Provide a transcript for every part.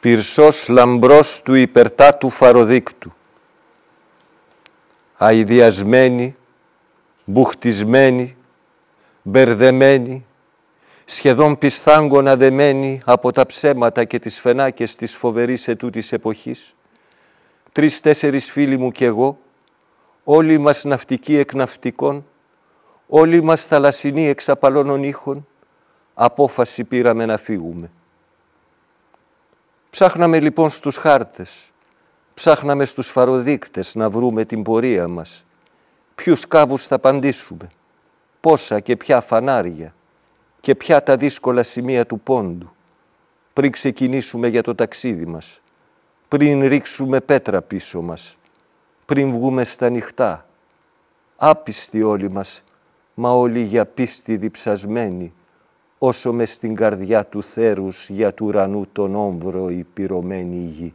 πυρσός λαμπρός του υπερτάτου φαροδίκτου. αιδιασμένη, μπουχτισμένη, μπερδεμένη, σχεδόν πισθάγκονα δεμένη από τα ψέματα και τις φενάκες της φοβερής ετούτης εποχής, τρεις-τέσσερις φίλοι μου κι εγώ, όλοι μας ναυτικοί εκ ναυτικών, όλοι μας θαλασσινοί εξ απαλώνων ήχων, απόφαση πήραμε να φύγουμε. Ψάχναμε λοιπόν στους χάρτες, ψάχναμε στους φαροδίκτες να βρούμε την πορεία μας. Ποιους κάβους θα παντήσουμε, πόσα και ποια φανάρια και ποια τα δύσκολα σημεία του πόντου πριν ξεκινήσουμε για το ταξίδι μας, πριν ρίξουμε πέτρα πίσω μας, πριν βγούμε στα νυχτά. Άπιστοι όλοι μας, μα όλοι για πίστη διψασμένοι, όσο μες στην καρδιά του θέρους για του ουρανού τον όμβρο η πυρωμένη γη.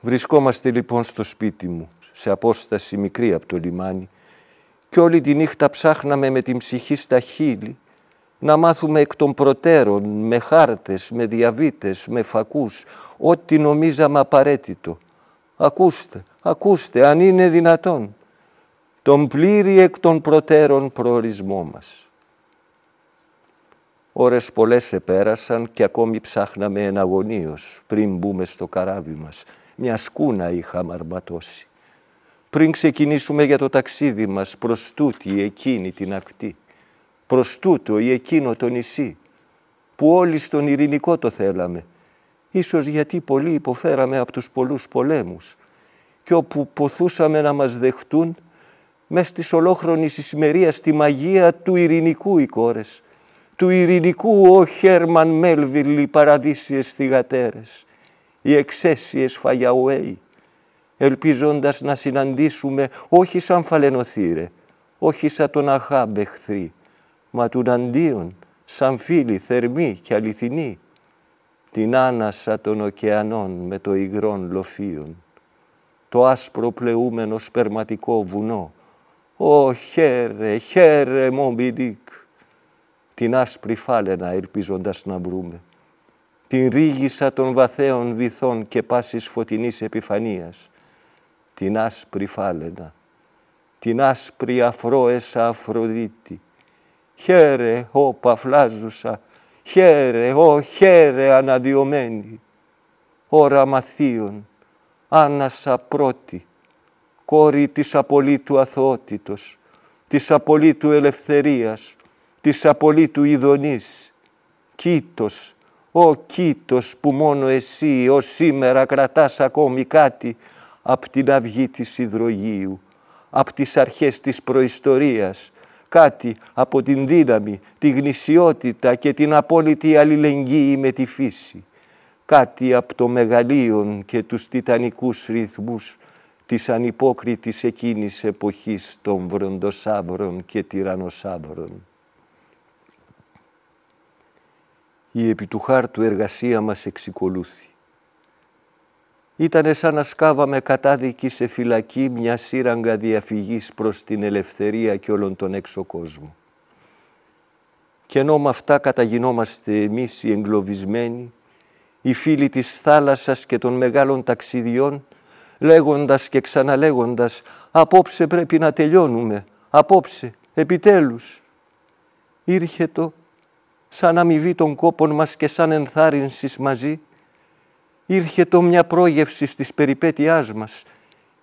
Βρισκόμαστε λοιπόν στο σπίτι μου, σε απόσταση μικρή από το λιμάνι, και όλη τη νύχτα ψάχναμε με την ψυχή στα χείλη να μάθουμε εκ των προτέρων, με χάρτες, με διαβήτες, με φακούς, ό,τι νομίζαμε απαραίτητο. Ακούστε, ακούστε, αν είναι δυνατόν, τον πλήρη εκ των προτέρων προορισμό μας. Ώρες πολλές επέρασαν και ακόμη ψάχναμε εναγωνίως πριν μπούμε στο καράβι μας. Μια σκούνα είχαμε αρματώσει. Πριν ξεκινήσουμε για το ταξίδι μας προς τούτη εκείνη την ακτή, προς τούτο ή εκείνο το νησί, που όλοι στον ειρηνικό το θέλαμε, ίσως γιατί πολλοί υποφέραμε από τους πολλούς πολέμους και όπου ποθούσαμε να μας δεχτούν μες της ολόχρονης ησημερίας τη μαγεία του ειρηνικού οι κόρες, του ειρηνικού ο Χέρμαν Μέλβιλ οι παραδείσιες θυγατέρες, οι εξαίσιες φαγιαουέι, ελπίζοντας να συναντήσουμε όχι σαν φαλενοθύρε, όχι σαν τον Αχάμπ μα του αντίον, σαν φίλοι θερμοί και αληθινοί, την άνασα των ωκεανών με το υγρόν λοφίον, το άσπρο πλεούμενο σπερματικό βουνό, ο χέρε, χέρε, Μομπιντίκ, την άσπρη φάλαινα ελπίζοντας να βρούμε, την ρίγισα των βαθέων βυθών και πάσης φωτεινής επιφανίας, την άσπρη φάλαινα, την άσπρη αφρόεσα Αφροδίτη. Χαίρε, ο Παφλάζουσα, χαίρε, ο χαίρε αναδιωμένη, Ώρα μαθείων, άνασα πρώτη, κόρη της απολύτου αθωότητος, της απολύτου ελευθερίας, της απολύτου ειδονής. Κήτος, ο κήτος που μόνο εσύ ως σήμερα κρατάς ακόμη κάτι απ' την αυγή της υδρογείου, απ' τις αρχές της προϊστορίας, κάτι από την δύναμη, τη γνησιότητα και την απόλυτη αλληλεγγύη με τη φύση, κάτι από το μεγαλείον και τους τιτανικούς ρυθμούς της ανυπόκριτης εκείνης εποχής των βροντοσάβρων και τυρανοσάβρων. η επί του χάρτου εργασία μας εξικολούθη. Ήτανε σαν να σκάβαμε κατάδικη σε φυλακή μια σύραγγα διαφυγής προς την ελευθερία και όλον τον έξω κόσμο. Και ενώ με αυτά καταγινόμαστε εμείς οι εγκλωβισμένοι, οι φίλοι της θάλασσας και των μεγάλων ταξιδιών, λέγοντας και ξαναλέγοντας «Απόψε πρέπει να τελειώνουμε, απόψε, επιτέλους». Ήρχε το σαν αμοιβή των κόπων μας και σαν ενθάρρυνσης μαζί, ήρχε το μια πρόγευση της περιπέτειάς μας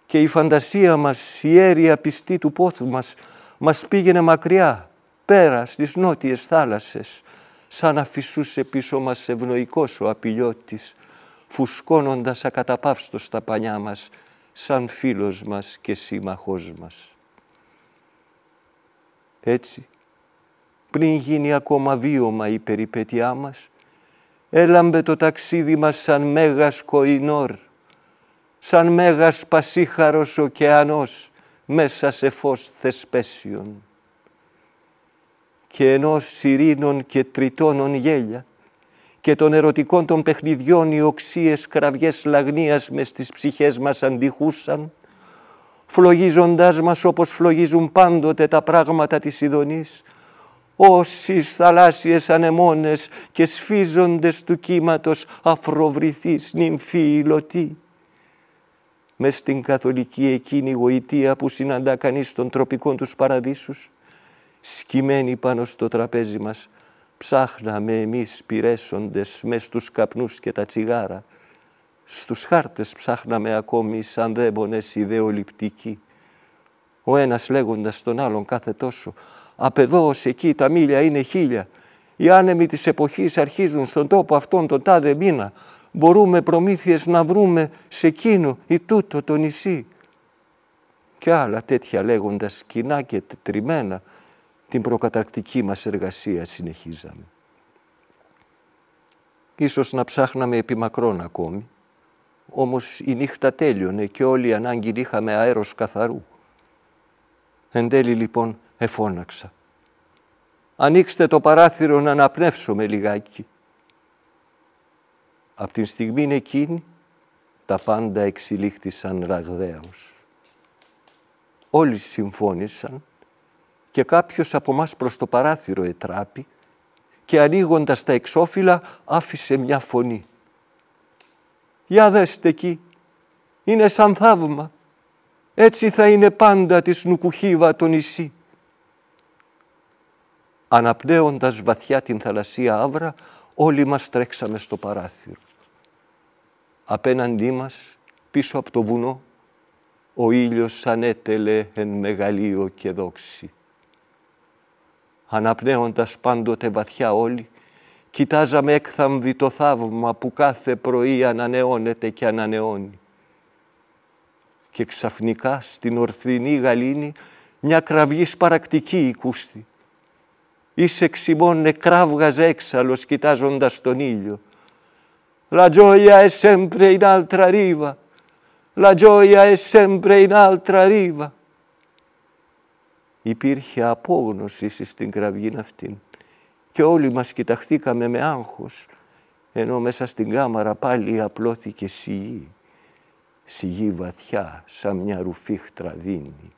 και η φαντασία μας, η αίρια πιστή του πόθου μας, μας πήγαινε μακριά, πέρα στις νότιες θάλασσες, σαν αφισούσε πίσω μας ευνοϊκός ο απειλιώτης, φουσκώνοντας ακαταπαύστος τα πανιά μας, σαν φίλος μας και σύμμαχός μας. Έτσι, πριν γίνει ακόμα βίωμα η περιπέτειά μας, έλαμπε το ταξίδι μας σαν μέγας κοϊνόρ, σαν μέγας πασίχαρος ωκεανός μέσα σε φως θεσπέσιον. Και ενώ σιρήνων και τριτώνων γέλια και των ερωτικών των παιχνιδιών οι οξύες κραυγές λαγνίας μες στις ψυχές μας αντιχούσαν, φλογίζοντάς μας όπως φλογίζουν πάντοτε τα πράγματα της ειδονής, όσοι θαλάσσιες ανεμόνες και σφίζοντες του κύματος αφροβρηθείς νυμφοί ηλωτή. Μες στην καθολική εκείνη γοητεία που συναντά κανείς των τροπικών τους παραδείσους, σκημένη πάνω στο τραπέζι μας, ψάχναμε εμείς πυρέσοντες μες στους καπνούς και τα τσιγάρα. Στους χάρτες ψάχναμε ακόμη σαν δαίμονες ιδεολειπτικοί. Ο ένας λέγοντας τον άλλον κάθε τόσο απ' εδώ ως εκεί τα μίλια είναι χίλια. Οι άνεμοι της εποχής αρχίζουν στον τόπο αυτόν τον τάδε μήνα. Μπορούμε προμήθειες να βρούμε σε εκείνο ή τούτο το νησί. Και άλλα τέτοια λέγοντας κοινά και τριμμένα την προκαταρκτική μας εργασία συνεχίζαμε. Ίσως να ψάχναμε επιμακρών ακόμη, όμως η νύχτα τέλειωνε και όλοι ανάγκη ισως να ψαχναμε επι μακρον ακομη αέρος καθαρού. Εν τέλει λοιπόν εφώναξα. «Ανοίξτε το παράθυρο να με λιγάκι». Απ' την στιγμή εκείνη τα πάντα εξελίχθησαν ραγδαίως. Όλοι συμφώνησαν και κάποιος από μας προς το παράθυρο ετράπη και ανοίγοντας τα εξώφυλλα άφησε μια φωνή. «Για δέστε εκεί, είναι σαν θαύμα, έτσι θα είναι πάντα της Νουκουχίβα το νησί». Αναπνέοντας βαθιά την θαλασσία αύρα, όλοι μας τρέξαμε στο παράθυρο. Απέναντί μας, πίσω από το βουνό, ο ήλιος ανέτελε εν μεγαλείο και δόξη. Αναπνέοντας πάντοτε βαθιά όλοι, κοιτάζαμε έκθαμβη το θαύμα που κάθε πρωί ανανεώνεται και ανανεώνει. Και ξαφνικά στην ορθρινή γαλήνη μια κραυγής σπαρακτική οικούστη. Είσαι εξημών νεκράβγας έξαλλος κοιτάζοντας τον ήλιο. La gioia è sempre in altra riva, la gioia è sempre in Υπήρχε απόγνωση στην κραυγή αυτήν και όλοι μας κοιταχθήκαμε με άγχος, ενώ μέσα στην κάμαρα πάλι απλώθηκε σιγή, σιγή βαθιά σαν μια ρουφή χτραδίνη.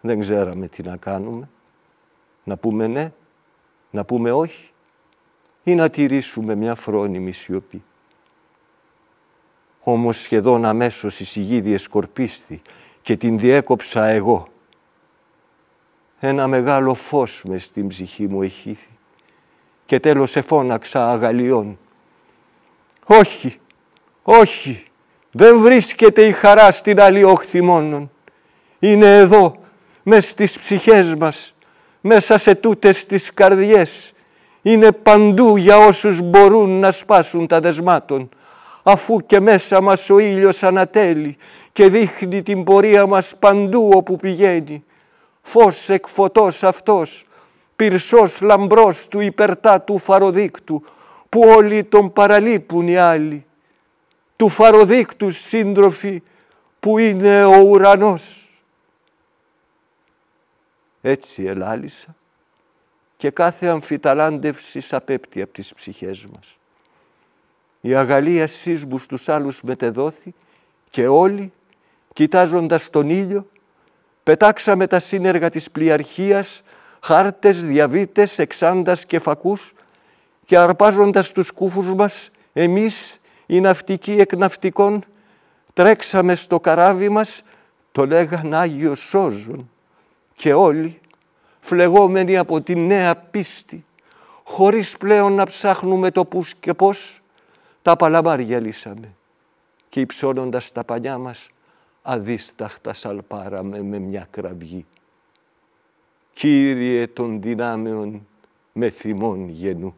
Δεν ξέραμε τι να κάνουμε να πούμε ναι, να πούμε όχι ή να τηρήσουμε μια φρόνιμη σιωπή. Όμως σχεδόν αμέσως η σιγίδη σχεδον αμεσως η σιγιδι σκορπίστη και την διέκοψα εγώ. Ένα μεγάλο φως μες στην ψυχή μου εχήθη και τέλος εφώναξα αγαλιών. «Όχι, όχι, δεν βρίσκεται η χαρά στην άλλη όχθη μόνον. Είναι εδώ, μες στις ψυχές μας, μέσα σε τούτες τις καρδιές. Είναι παντού για όσους μπορούν να σπάσουν τα δεσμάτων, αφού και μέσα μας ο ήλιος ανατέλει και δείχνει την πορεία μας παντού όπου πηγαίνει. Φως εκ φωτός αυτός, πυρσός λαμπρός του υπερτάτου φαροδίκτου, που όλοι τον παραλείπουν οι άλλοι. Του φαροδίκτου σύντροφοι που είναι ο ουρανός. Έτσι ελάλησα και κάθε αμφιταλάντευση απέπτει από τις ψυχές μας. Η αγαλία σύσμου στους άλλους μετεδόθη και όλοι, κοιτάζοντας τον ήλιο, πετάξαμε τα σύνεργα της πλειαρχίας, χάρτες, διαβήτες, εξάντας και φακούς και αρπάζοντας τους κούφους μας, εμείς, οι ναυτικοί εκ ναυτικών, τρέξαμε στο καράβι μας, το λέγαν Άγιος Σόζον και όλοι, φλεγόμενοι από τη νέα πίστη, χωρίς πλέον να ψάχνουμε το πούς και πώς, τα παλαμάρια λύσαμε και υψώνοντας τα πανιά μας, αδίσταχτα σαλπάραμε με μια κραυγή. Κύριε των δυνάμεων με θυμών γενού.